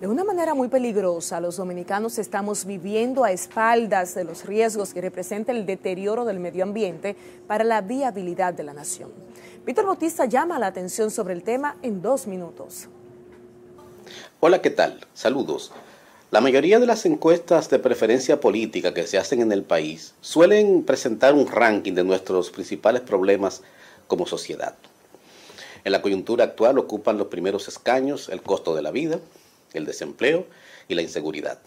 De una manera muy peligrosa, los dominicanos estamos viviendo a espaldas de los riesgos que representa el deterioro del medio ambiente para la viabilidad de la nación. Víctor Bautista llama la atención sobre el tema en dos minutos. Hola, ¿qué tal? Saludos. La mayoría de las encuestas de preferencia política que se hacen en el país suelen presentar un ranking de nuestros principales problemas como sociedad. En la coyuntura actual ocupan los primeros escaños el costo de la vida, el desempleo y la inseguridad.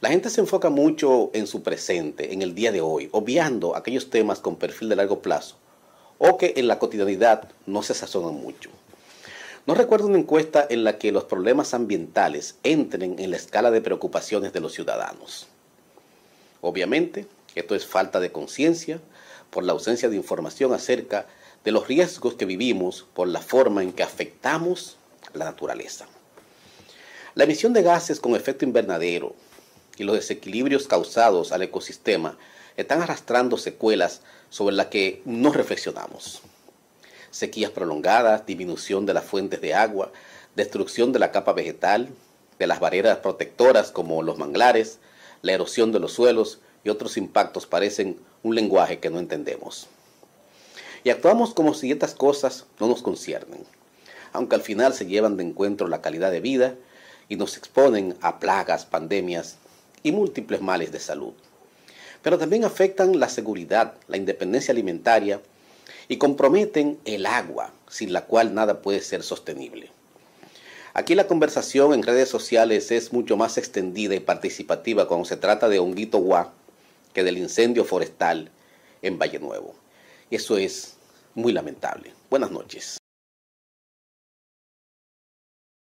La gente se enfoca mucho en su presente, en el día de hoy, obviando aquellos temas con perfil de largo plazo o que en la cotidianidad no se sazonan mucho. No recuerdo una encuesta en la que los problemas ambientales entren en la escala de preocupaciones de los ciudadanos. Obviamente, esto es falta de conciencia por la ausencia de información acerca de los riesgos que vivimos por la forma en que afectamos la naturaleza. La emisión de gases con efecto invernadero y los desequilibrios causados al ecosistema están arrastrando secuelas sobre las que no reflexionamos. Sequías prolongadas, disminución de las fuentes de agua, destrucción de la capa vegetal, de las barreras protectoras como los manglares, la erosión de los suelos y otros impactos parecen un lenguaje que no entendemos. Y actuamos como si estas cosas no nos conciernen, aunque al final se llevan de encuentro la calidad de vida y nos exponen a plagas, pandemias y múltiples males de salud. Pero también afectan la seguridad, la independencia alimentaria y comprometen el agua, sin la cual nada puede ser sostenible. Aquí la conversación en redes sociales es mucho más extendida y participativa cuando se trata de honguito guá que del incendio forestal en Valle Nuevo. Eso es muy lamentable. Buenas noches.